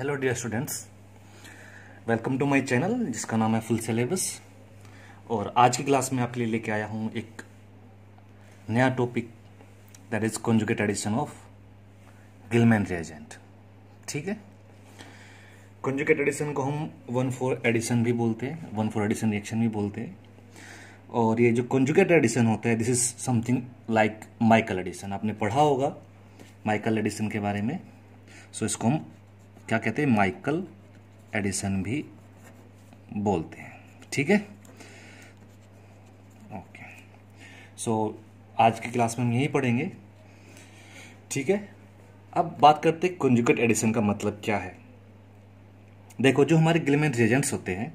hello dear students welcome to my channel जिसका नाम है फुल सिलेबस और आज की क्लास में आपके लिए लेके आया हूँ एक नया topic that is conjugate addition of Gilman reagent ठीक है कॉन्जुगेट एडिशन को हम वन फोर एडिशन भी बोलते हैं वन फोर एडिशन रिएक्शन भी बोलते हैं और ये जो कॉन्जुगेट एडिशन होता है this is something like Michael addition आपने पढ़ा होगा माइकल एडिसन के बारे में सो so, इसको हम क्या कहते हैं माइकल एडिसन भी बोलते हैं ठीक है ओके सो आज की क्लास में हम यही पढ़ेंगे ठीक है अब बात करते हैं कंजुगेट एडिशन का मतलब क्या है देखो जो हमारे ग्लिमेंट रिएजेंट्स होते हैं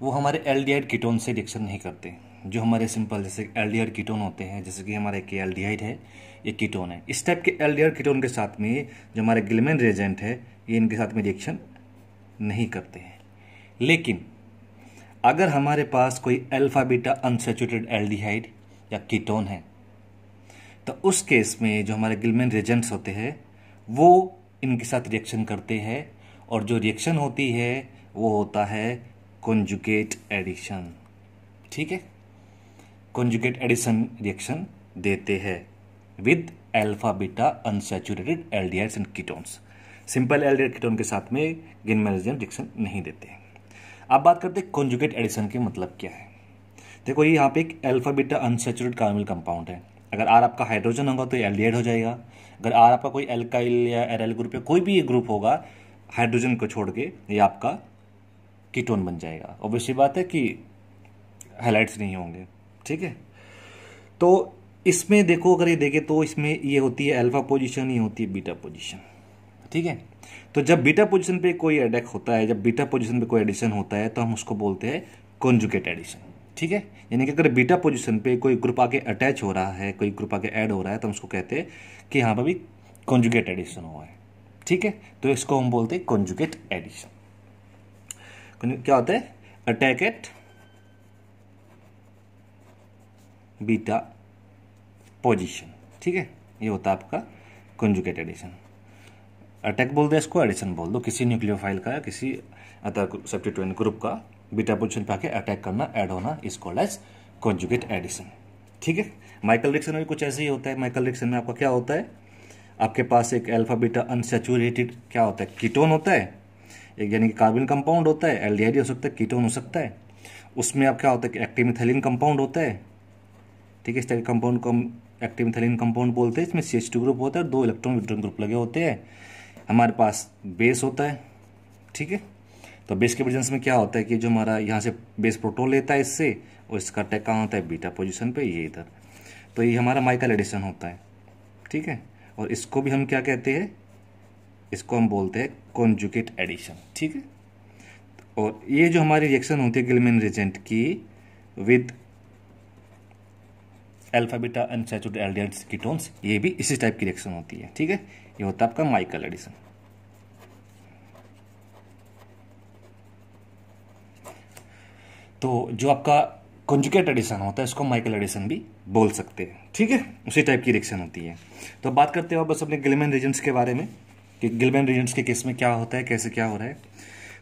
वो हमारे एल डी कीटोन से रिएक्शन नहीं करते जो हमारे सिंपल जैसे एल कीटोन होते हैं जैसे कि हमारे के एल है ये कीटोन है इस टाइप के एल डी कीटोन के साथ में जो हमारे ग्लिमेंट रिएजेंट है ये इनके साथ में रिएक्शन नहीं करते हैं लेकिन अगर हमारे पास कोई अल्फा बीटा अनसेचुरेटेड एल्डिहाइड या कीटोन है तो उस केस में जो हमारे गिलमेन रेजेंट्स होते हैं वो इनके साथ रिएक्शन करते हैं और जो रिएक्शन होती है वो होता है कंजुगेट एडिशन ठीक है कंजुगेट एडिशन रिएक्शन देते हैं with alpha beta unsaturated aldehydes and ketones simple aldehyde ketone के साथ में गिन रिएक्शन नहीं देते अब बात करते हैं कॉन्जुगेट एडिशन के मतलब क्या है देखो ये यहाँ पे एक alpha beta unsaturate carbonyl compound है अगर आर आपका हाइड्रोजन होगा तो ये एल्डिहाइड हो जाएगा अगर आर आपका कोई एल्काइल या एरल ग्रुप या कोई भी ये ग्रुप होगा हाइड्रोजन को छोड़ के ये आपका कीटोन बन जाएगा ऑब्वियसली बात है कि हाइलाइट्स नहीं होंगे ठीक है तो इसमें देखो अगर ये देखें तो इसमें ये होती है अल्फा पोजीशन ये होती है बीटा पोजीशन ठीक है तो जब बीटा पोजीशन पे कोई एडेक होता है जब बीटा पोजीशन पे कोई एडिशन होता है तो हम उसको बोलते हैं कॉन्जुकेट एडिशन ठीक है यानी कि अगर बीटा पोजीशन पे कोई ग्रुप आके अटैच हो रहा है कोई ग्रुप आके ऐड हो रहा है तो हम उसको कहते हैं कि हाँ पर भी कॉन्जुकेट एडिशन हुआ है ठीक है तो इसको हम बोलते हैं कॉन्जुकेट एडिशन क्या होता है अटैक एट बीटा पोजिशन ठीक है ये होता है आपका कॉन्जुकेट एडिशन अटैक बोल दे इसको एडिशन बोल दो किसी न्यूक्लियोफाइल का या किसी सेप्टिटोइन ग्रुप का बीटा पोजिशन पे आके अटैक करना ऐड होना इस कॉल एज कॉन्जुगेट एडिशन ठीक है माइकल रिक्शन में कुछ ऐसे ही होता है माइकल रिक्शन में आपका क्या होता है आपके पास एक अल्फा बीटा अनसेचुरेटेड क्या होता है कीटोन होता है एक यानी कि कार्बन कंपाउंड होता है एल हो सकता है कीटोन हो सकता है उसमें आप क्या होता है कि एक्टिमिथलिन कंपाउंड होता है ठीक है इस तरह कंपाउंड को हम एक्टिमिथलिन कंपाउंड बोलते हैं इसमें सी ग्रुप होता है दो इलेक्ट्रॉन विद्रोन ग्रुप लगे होते हैं हमारे पास बेस होता है ठीक है तो बेस के प्रेजेंस में क्या होता है कि जो हमारा यहाँ से बेस प्रोटोन लेता है इससे और इसका अटैक कहाँ होता है बीटा पोजिशन पर ये इधर तो ये हमारा माइकल एडिशन होता है ठीक है और इसको भी हम क्या कहते हैं इसको हम बोलते हैं कॉन्जुकेट एडिशन ठीक है और ये जो हमारी रिएक्शन होती है गिलमेन रिजेंट की with beta unsaturated aldehydes ketones ये भी इसी टाइप की रिएक्शन होती है ठीक है ये होता है आपका माइकल एडिसन तो जो आपका कंजुकेट एडिशन होता है इसको माइकल एडिशन भी बोल सकते हैं ठीक है उसी टाइप की रिएक्शन होती है तो बात करते हो बस अपने गिलमेन रीजन्स के बारे में कि गिलमेन रीजन्स के केस में क्या होता है कैसे क्या हो रहा है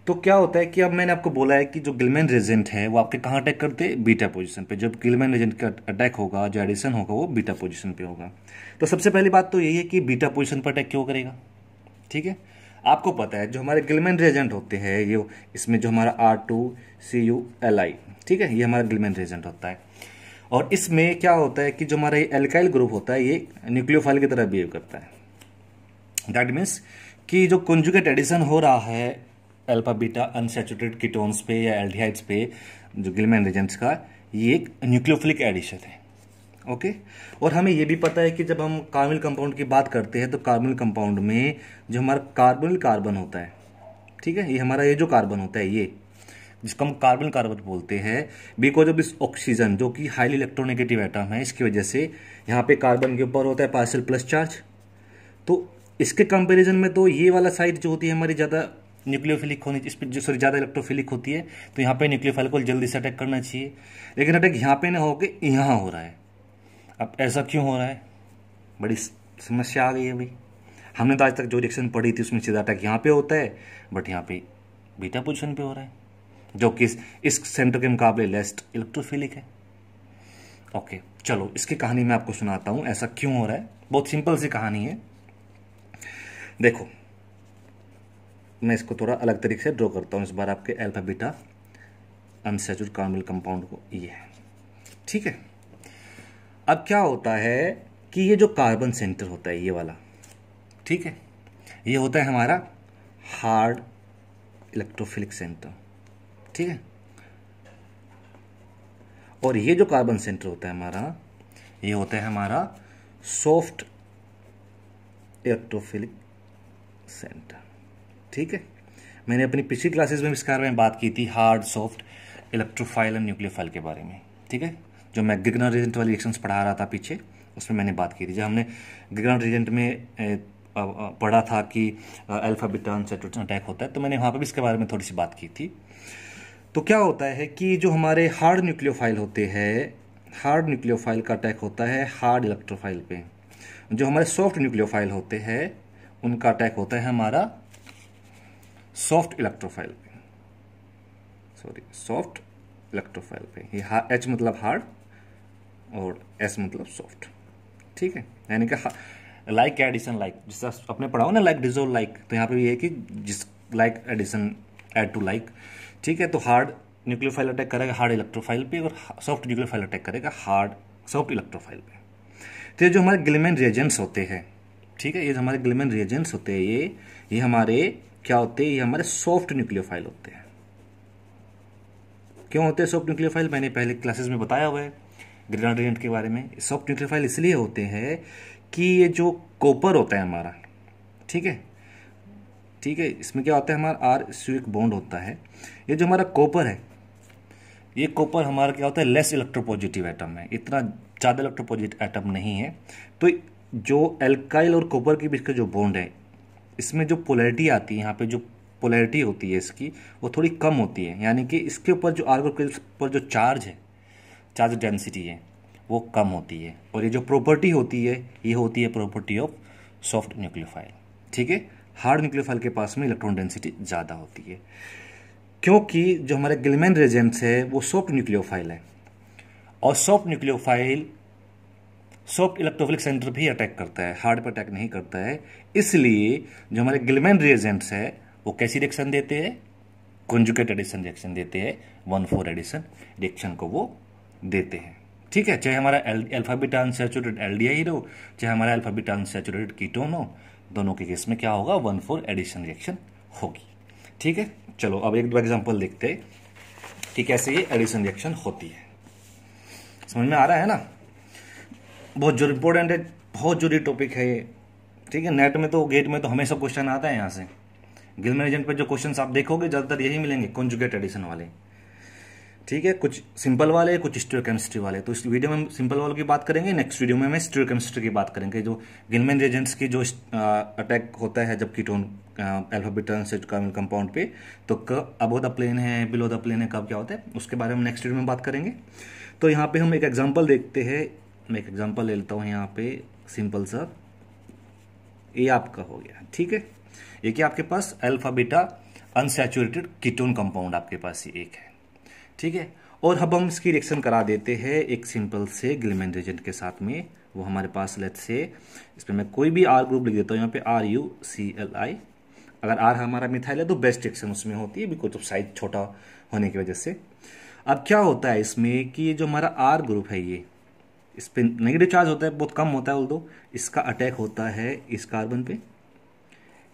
तो क्या होता है कि अब मैंने आपको बोला है कि जो गिलमेन रेजेंट है वो आपके कहाँ अटैक करते हैं बीटा पोजीशन पे जब गिलमेन रेजेंट का अटैक होगा जो एडिशन होगा वो बीटा पोजीशन पे होगा तो सबसे पहली बात तो यही है कि बीटा पोजीशन पर अटैक क्यों करेगा ठीक है आपको पता है जो हमारे गिलमेन रेजेंट होते हैं ये इसमें जो हमारा R two C U L I ठीक है ये हमारा गिलमेन रेजेंट होता है और इसमें क्या होता है कि जो हमारा ये एल्काइल ग्रुप होता है ये न्यूक्लियोफाइल की तरह बिहेव करता है दैट मीन्स कि जो कंजुगेट एडिशन हो रहा है अल्फा बीटा अनसेचुरेटेड कीटोन्स पे या एल्डिहाइड्स पे जो गिलमैन रिजेंट्स का ये एक न्यूक्लियोफिलिक एडिशन है ओके और हमें ये भी पता है कि जब हम कार्बन कंपाउंड की बात करते हैं तो कार्बनिल कंपाउंड में जो हमारा कार्बन कार्बन होता है ठीक है ये हमारा ये जो कार्बन होता है ये जिसको हम कार्बन कार्बन बोलते हैं बिकॉज ऑफ इस ऑक्सीजन जो कि हाईली इलेक्ट्रोनेगेटिव आइटम है इसकी वजह से यहाँ पे कार्बन के ऊपर होता है पार्सल प्लस चार्ज तो इसके कंपैरिजन में तो ये वाला साइड जो होती है हमारी ज़्यादा न्यूक्लियोफिलिक होनी इस पर जो सॉरी ज़्यादा इलेक्ट्रोफिलिक होती है तो यहाँ पे न्यूक्लियोफाइल को जल्दी से अटैक करना चाहिए लेकिन अटैक यहाँ पे ना होके यहाँ हो रहा है अब ऐसा क्यों हो रहा है बड़ी समस्या आ गई है भाई हमने तो आज तक जो रिएक्शन पढ़ी थी उसमें सीधा अटैक यहाँ पे होता है बट यहाँ पे बीटा पोजिशन पे हो रहा है जो कि इस, इस सेंटर के मुकाबले लेस्ट इलेक्ट्रोफिलिक है ओके चलो इसकी कहानी मैं आपको सुनाता हूँ ऐसा क्यों हो रहा है बहुत सिंपल सी कहानी है देखो मैं इसको थोड़ा अलग तरीके से ड्रॉ करता हूँ इस बार आपके एल्फाबीटा बीटा अनसेचुर कार्मिल कंपाउंड को ये है ठीक है अब क्या होता है कि ये जो कार्बन सेंटर होता है ये वाला ठीक है ये होता है हमारा हार्ड इलेक्ट्रोफिलिक सेंटर ठीक है और ये जो कार्बन सेंटर होता है हमारा ये होता है हमारा सॉफ्ट इलेक्ट्रोफिलिक सेंटर ठीक है मैंने अपनी पिछली क्लासेस में इसके बारे में बात की थी hard soft electrophile and nucleophile के बारे में ठीक है जो मैं गिगना रिजेंट वाली एक्शन पढ़ा रहा था पीछे उसमें मैंने बात की थी जब हमने गिगना रिजेंट में पढ़ा था कि अल्फाबिटन से अटैक होता है तो मैंने वहाँ पर भी इसके बारे में थोड़ी सी बात की थी तो क्या होता है कि जो हमारे हार्ड न्यूक्लियोफाइल होते हैं हार्ड न्यूक्लियोफाइल का अटैक होता है हार्ड इलेक्ट्रोफाइल पे जो हमारे सॉफ्ट न्यूक्लियोफाइल होते हैं उनका अटैक होता है हमारा सॉफ्ट इलेक्ट्रोफाइल पे सॉरी सॉफ्ट इलेक्ट्रोफाइल पे ये एच मतलब हार्ड और एस मतलब सॉफ्ट ठीक है यानी कि लाइक एडिशन लाइक जिससे अपने पढ़ाओ ना लाइक डिजोल्व लाइक तो यहाँ पे ये है कि जिस like addition add to like ठीक है तो हार्ड न्यूक्लियोफाइल अटैक करेगा हार्ड इलेक्ट्रोफाइल पे और सॉफ्ट न्यूक्लियोफाइल अटैक करेगा हार्ड सॉफ्ट इलेक्ट्रोफाइल पे तो ये जो हमारे ग्लिमेन रिएजेंट्स होते हैं ठीक है ये जो हमारे ग्लिमेन रिएजेंट्स होते हैं ये ये हमारे क्या होते हैं ये हमारे सॉफ्ट न्यूक्लियोफाइल होते हैं क्यों होते हैं सॉफ्ट न्यूक्लियोफाइल मैंने पहले क्लासेस में बताया हुआ है ग्रेनाडोजेंट के बारे में सॉफ्ट न्यूक्लियोफाइल इसलिए होते हैं कि ये जो कॉपर होता है हमारा ठीक है ठीक है इसमें क्या होता है हमारा आर स्विक बॉन्ड होता है ये जो हमारा कॉपर है ये कॉपर हमारा क्या होता है लेस इलेक्ट्रोपोजिटिव आइटम है इतना ज़्यादा इलेक्ट्रोपोजिटिव आइटम नहीं है तो जो एल्काइल और कॉपर के बीच का जो बॉन्ड है इसमें जो पोलैरिटी आती है यहाँ पे जो पोलैरिटी होती है इसकी वो थोड़ी कम होती है यानी कि इसके ऊपर जो आर्गो के ऊपर जो चार्ज है चार्ज डेंसिटी है वो कम होती है और ये जो प्रॉपर्टी होती है ये होती है प्रॉपर्टी ऑफ सॉफ्ट न्यूक्लियोफाइल ठीक है हार्ड न्यूक्लियोफाइल के पास में इलेक्ट्रॉन डेंसिटी ज़्यादा होती है क्योंकि जो हमारे गिलमैन रेजेंट्स है वो सॉफ्ट न्यूक्लियोफाइल है और soft nucleophile soft electrophilic center भी अटैक करता है हार्ड पर अटैक नहीं करता है इसलिए जो हमारे गिलमेन रिएजेंट्स है वो कैसी रिएक्शन देते हैं कंजुकेट एडिशन रिएक्शन देते हैं वन फोर एडिशन रिएक्शन को वो देते हैं ठीक है चाहे हमारा alpha beta unsaturated aldehyde हो चाहे हमारा अल्फाबीटा अनसेचुरेटेड कीटोन हो दोनों के केस में क्या होगा वन फोर एडिशन रिएक्शन होगी ठीक है चलो अब एक दो एग्जाम्पल देखते हैं कि कैसे ये एडिशन रिएक्शन होती है समझ में आ रहा है ना बहुत जो इम्पोर्टेंट है बहुत जरूरी टॉपिक है ये ठीक है नेट में तो गेट में तो हमेशा क्वेश्चन आता है यहाँ से गिलमेन एजेंट पे जो क्वेश्चन आप देखोगे ज़्यादातर यही मिलेंगे कॉन्जुगेट एडिशन वाले ठीक है कुछ सिंपल वाले कुछ स्टोर केमिस्ट्री वाले तो इस वीडियो में हम सिंपल वालों की बात करेंगे नेक्स्ट वीडियो में हम स्टोर केमिस्ट्री की बात करेंगे जो गिलमेन रेजेंट्स की जो अटैक होता है जब कीटोन एल्फाबिटन से कंपाउंड पे तो कब अबो द प्लेन है बिलो द प्लेन है कब क्या होता है उसके बारे में नेक्स्ट वीडियो में बात करेंगे तो यहाँ पे हम एक एग्जाम्पल देखते हैं मैं एक एग्जांपल ले लेता हूँ यहाँ पे सिंपल सा ये आपका हो गया ठीक है ये कि आपके पास alpha beta unsaturated ketone compound आपके पास ये एक है ठीक है और अब हम इसकी रिएक्शन करा देते हैं एक सिंपल से ग्लिमेन रेजेंट के साथ में वो हमारे पास लेट से इसमें मैं कोई भी आर ग्रुप लिख देता हूँ यहाँ पे R U C L I अगर आर हमारा मिथाइल है तो बेस्ट रिएक्शन उसमें होती है बिकॉज ऑफ साइज छोटा होने की वजह से अब क्या होता है इसमें कि जो हमारा आर ग्रुप है ये इस पर नेगेटिव चार्ज होता है बहुत कम होता है उल्दो इसका अटैक होता है इस कार्बन पे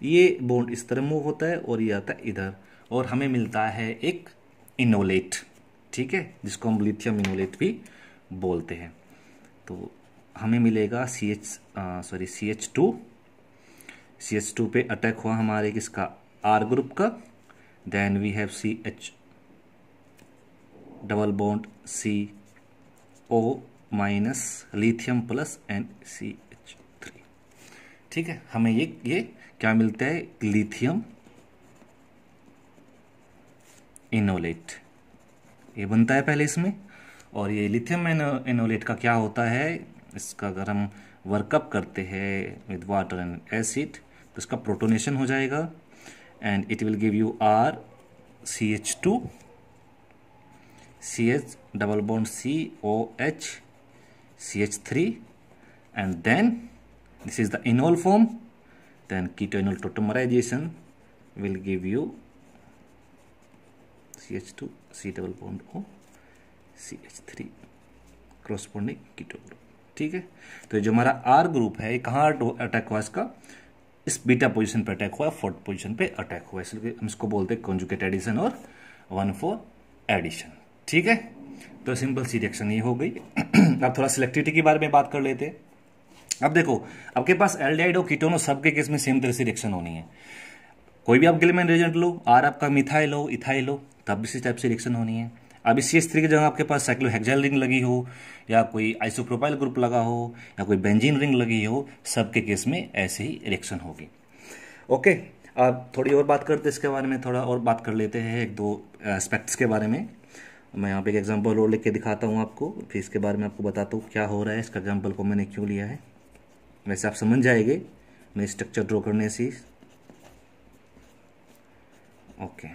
ये बॉन्ड इस तरह मूव होता है और ये आता है इधर और हमें मिलता है एक इनोलेट ठीक है जिसको हम लिथियम इनोलेट भी बोलते हैं तो हमें मिलेगा C H sorry C H two C H two पे अटैक हुआ हमारे किसका आर ग्रुप का then we have C H double bond C O minus lithium plus N C H three ठीक है हमें ये ये क्या मिलता है लिथियम इनोलेट ये बनता है पहले इसमें और ये लिथियम इनोलेट का क्या होता है इसका अगर हम वर्कअप करते हैं विद वाटर एंड एसिड तो इसका प्रोटोनेशन हो जाएगा and it will give you R C H two C H double bond C O H CH3 and then this is the enol form then ketoenol tautomerization will give you CH2 C double bond O CH3 corresponding keto group ठीक है तो जो हमारा are group है ये कहाँ attack हुआ इसका इस बीटा पोजीशन पे अटैक हुआ फोर्थ पोजीशन पे अटैक हुआ इसलिए हम इसको बोलते हैं कॉन्जुकेट एडिशन और वन फोर एडिशन ठीक है तो सिंपल सी रिएक्शन ये हो गई अब थोड़ा सिलेक्टिविटी के बारे में बात कर लेते अब देखो आपके पास एल्डाइड और कीटोनो सबके केस में सेम तरह से रिएक्शन होनी है कोई भी आप गिलमैन रेजेंट लो आर आपका मिथाई लो इथाई लो तब भी इसी टाइप से रिएक्शन होनी है अब इसी एस थ्री की जगह आपके पास साइक्लोहेक्साइल रिंग लगी हो या कोई आइसोप्रोपाइल ग्रुप लगा हो या कोई बेंजीन रिंग लगी हो सबके केस में ऐसे ही रिएक्शन होगी ओके अब थोड़ी और बात करते इसके बारे में थोड़ा और बात कर लेते हैं एक दो एस्पेक्ट्स के बारे में मैं यहाँ पे एक एग्जांपल और लिख के दिखाता हूँ आपको फिर इसके बारे में आपको बताता हूँ क्या हो रहा है इसका एग्जांपल को मैंने क्यों लिया है वैसे आप समझ जाएंगे मैं स्ट्रक्चर ड्रॉ करने से ओके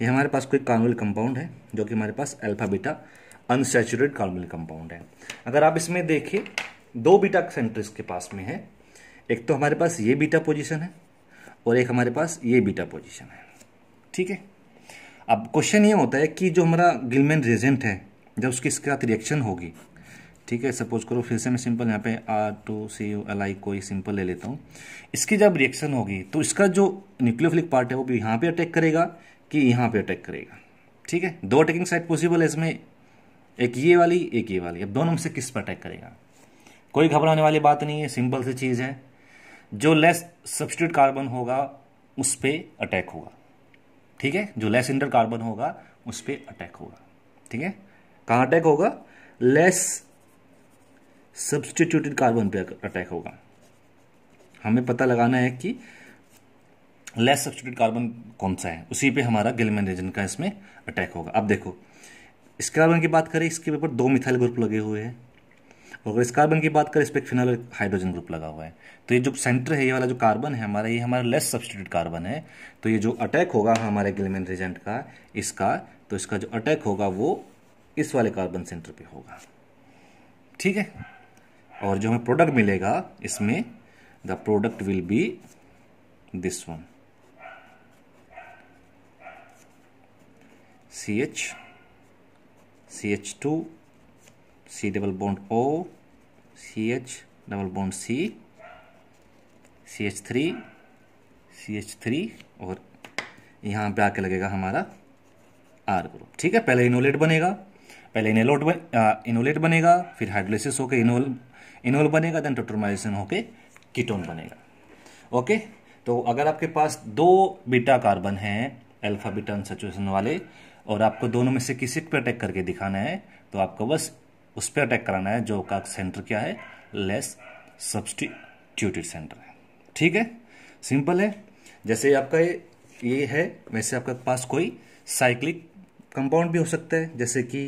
ये हमारे पास कोई कार्बोनिल कंपाउंड है जो कि हमारे पास alpha beta unsaturate carbonyl compound है अगर आप इसमें देखें दो बीटा सेंटर इसके पास में है एक तो हमारे पास ये बीटा पोजिशन है और एक हमारे पास ये बीटा पोजिशन है ठीक है अब क्वेश्चन ये होता है कि जो हमारा गिलमैन रेजेंट है जब उसकी इसके साथ रिएक्शन होगी ठीक है सपोज करो फिर से मैं सिंपल यहाँ पे R two C U L I कोई सिंपल ले लेता हूँ इसकी जब रिएक्शन होगी तो इसका जो न्यूक्लियोफिलिक पार्ट है वो भी यहाँ पे अटैक करेगा कि यहाँ पे अटैक करेगा ठीक है दो अटैकिंग साइड पॉसिबल है इसमें एक ये वाली एक ये वाली अब दोनों में से किस पर अटैक करेगा कोई घबराने वाली बात नहीं है सिंपल सी चीज़ है जो लेस सब्सिट्यूट कार्बन होगा उस पर अटैक होगा ठीक है जो लेस इंडर कार्बन होगा उस पर अटैक होगा ठीक है कहां अटैक होगा लेस सब्सटीट्यूटेड कार्बन पे अटैक होगा हमें पता लगाना है कि लेस सब्सटीट्यूट कार्बन कौन सा है उसी पे हमारा गिलमेन रीजन का इसमें अटैक होगा अब देखो इस कार्बन की बात करें इसके ऊपर दो मिथाइल ग्रुप लगे हुए हैं और अगर इस कार्बन की बात करें इस पर फिनल हाइड्रोजन ग्रुप लगा हुआ है तो ये जो सेंटर है ये वाला जो कार्बन है हमारा ये हमारा लेस सब्सटीट्यूट कार्बन है तो ये जो अटैक होगा हमारे गिलमेन रिजेंट का इसका तो इसका जो अटैक होगा वो इस वाले कार्बन सेंटर पे होगा ठीक है और जो हमें प्रोडक्ट मिलेगा इसमें the product will be this one C H C H two C double bond O, CH double bond C, CH3, CH3 और यहाँ पे आके लगेगा हमारा आर ग्रुप ठीक है पहले इनोलेट बनेगा पहले इनोलोट बन, इनोलेट बनेगा फिर हाइड्रोलिसिस होकर इनोल इनोल बनेगा देन टोटोमाइजेशन होके कीटोन बनेगा ओके तो अगर आपके पास दो बीटा कार्बन हैं अल्फा बीटा सचुएशन वाले और आपको दोनों में से किसी पे अटैक करके दिखाना है तो आपको बस उस पर अटैक कराना है जो का सेंटर क्या है लेस सब्सटीट्यूटेड सेंटर है ठीक है सिंपल है जैसे आपका ये है वैसे आपके पास कोई साइक्लिक कंपाउंड भी हो सकता है जैसे कि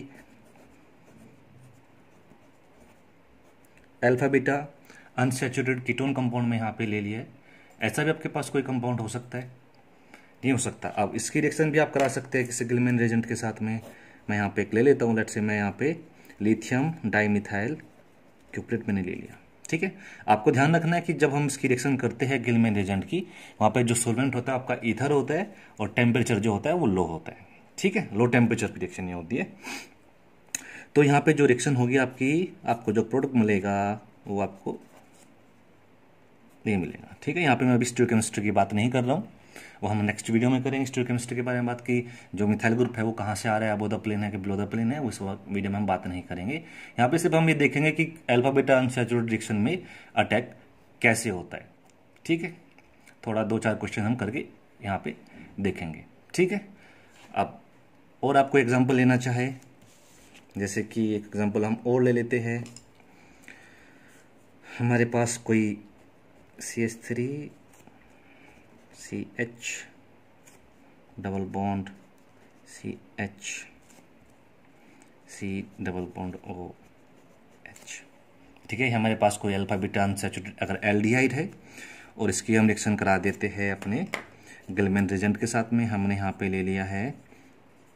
alpha beta unsaturated ketone compound में यहाँ पे ले लिया है ऐसा भी आपके पास कोई कंपाउंड हो सकता है नहीं हो सकता अब इसकी रिएक्शन भी आप करा सकते हैं किसी ग्लिमेन रेजेंट के साथ में मैं यहाँ पे एक ले लेता हूँ लेट से मैं यहाँ पे लिथियम डाइमिथाइल क्यूप्रेट मैंने ले लिया ठीक है आपको ध्यान रखना है कि जब हम इसकी रिएक्शन करते हैं गिलमेन एजेंट की वहां पर जो सोलवेंट होता है आपका ईथर होता है और टेम्परेचर जो होता है वो लो होता है ठीक है लो टेम्परेचर की रिएक्शन ये होती है तो यहाँ पे जो रिएक्शन होगी आपकी आपको जो प्रोडक्ट मिलेगा वो आपको नहीं मिलेगा ठीक है यहाँ पे मैं अभी स्टोर केमिस्ट्री की बात नहीं कर रहा हूँ वो हम नेक्स्ट वीडियो में करेंगे स्टोर के बारे में बात की जो मिथाइल ग्रुप है वो कहाँ से आ रहा है अबोधा प्लेन है कि बिलोधा प्लेन है उस वीडियो में हम बात नहीं करेंगे यहाँ पे सिर्फ हम ये देखेंगे कि अल्फाबेटा अनसेचुरेट डिक्शन में अटैक कैसे होता है ठीक है थोड़ा दो चार क्वेश्चन हम करके यहाँ पे देखेंगे ठीक है अब और आपको एग्जाम्पल लेना चाहे जैसे कि एक एग्जाम्पल हम और ले लेते हैं हमारे पास कोई C S three C H double bond C H C double bond O H ठीक है हमारे पास कोई अल्फा बीटा अनसेचुरेटेड अगर एल्डिहाइड है और इसकी हम रिएक्शन करा देते हैं अपने गलमेन रिजेंट के साथ में हमने यहाँ पे ले लिया है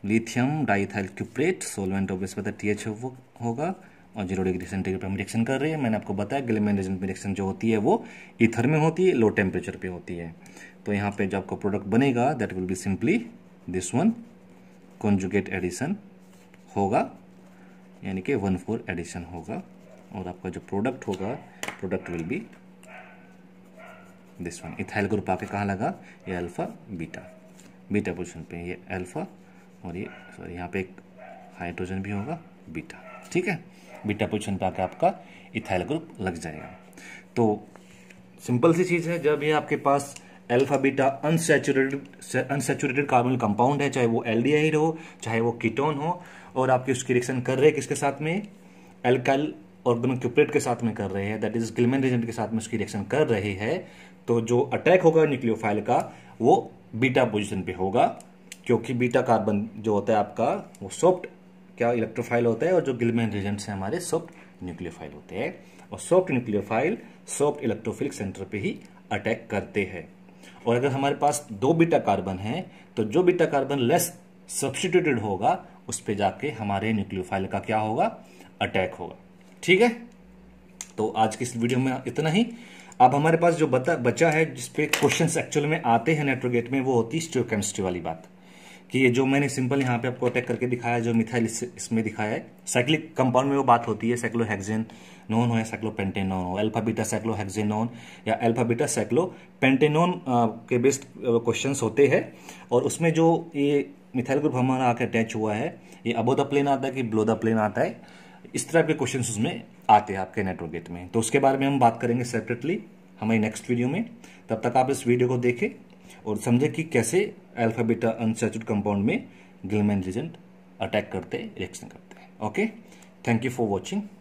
lithium diethyl cuprate solvent obvious पता टी एच होगा और जीरो डिग्री सेंटीग्रेड पर हम रिएक्शन कर रहे हैं मैंने आपको बताया गिलेमेन रीजन में रिएक्शन जो होती है वो ईथर में होती है लो टेम्परेचर पे होती है तो यहाँ पे जो आपका प्रोडक्ट बनेगा that will be simply this one conjugate addition होगा यानी कि वन फोर एडिशन होगा और आपका जो प्रोडक्ट होगा product will be this one ethyl group आके कहाँ लगा ये अल्फ़ा बीटा बीटा पोजिशन पे ये अल्फ़ा और ये सॉरी यहाँ पे एक हाइड्रोजन भी होगा बीटा ठीक है बीटा पोजिशन पर आकर आपका इथाइल ग्रुप लग जाएगा तो सिंपल सी चीज़ है जब ये आपके पास alpha beta unsaturated unsaturated carbon compound है चाहे वो एल्डिहाइड हो चाहे वो कीटोन हो और आपकी उसकी रिएक्शन कर रहे हैं किसके साथ में एल्काइल और बनोक्यूपरेट के साथ में कर रहे हैं दैट इज ग्लिमेन रेजेंट के साथ में उसकी रिएक्शन कर रहे है तो जो अटैक होगा न्यूक्लियोफाइल का वो बीटा पोजिशन पे होगा क्योंकि बीटा कार्बन जो होता है आपका वो सॉफ्ट क्या इलेक्ट्रोफाइल होता है और जो गिलमेन रीजेंट्स हैं हमारे सॉफ्ट न्यूक्लियोफाइल होते हैं और soft nucleophile soft electrophilic center पे ही अटैक करते हैं और अगर हमारे पास दो बीटा कार्बन है तो जो बीटा कार्बन लेस सब्सटीट्यूटेड होगा उस पर जाके हमारे न्यूक्लियोफाइल का क्या होगा अटैक होगा ठीक है तो आज की इस वीडियो में इतना ही अब हमारे पास जो बता बचा है जिसपे क्वेश्चंस एक्चुअल में आते हैं नेटवर्क गेट में वो होती है स्टोकेमिस्ट्री वाली बात कि ये जो मैंने सिंपल यहाँ पे आपको अटैक करके दिखाया जो मिथाइल इस, इसमें दिखाया है साइक्लिक कंपाउंड में वो बात होती है साइक्लोहेक्सेन नॉन हो या साइक्लोपेंटेनॉन हो अल्फाबीटा नॉन या साइक्लो साइक्लोपेंटेनॉन के बेस्ड क्वेश्चन होते हैं और उसमें जो ये मिथाइल ग्रुप हमारा आके अटैच हुआ है ये अबो द प्लेन आता है कि ब्लो द प्लेन आता है इस तरह के क्वेश्चन उसमें आते हैं आपके नेटवर्क गेट में तो उसके बारे में हम बात करेंगे सेपरेटली हमारी नेक्स्ट वीडियो में तब तक आप इस वीडियो को देखें और समझे कि कैसे अल्फाबीटा अनसेचुड कंपाउंड में गिलमैन रिजेंट अटैक करते रिएक्शन करते हैं okay thank you for watching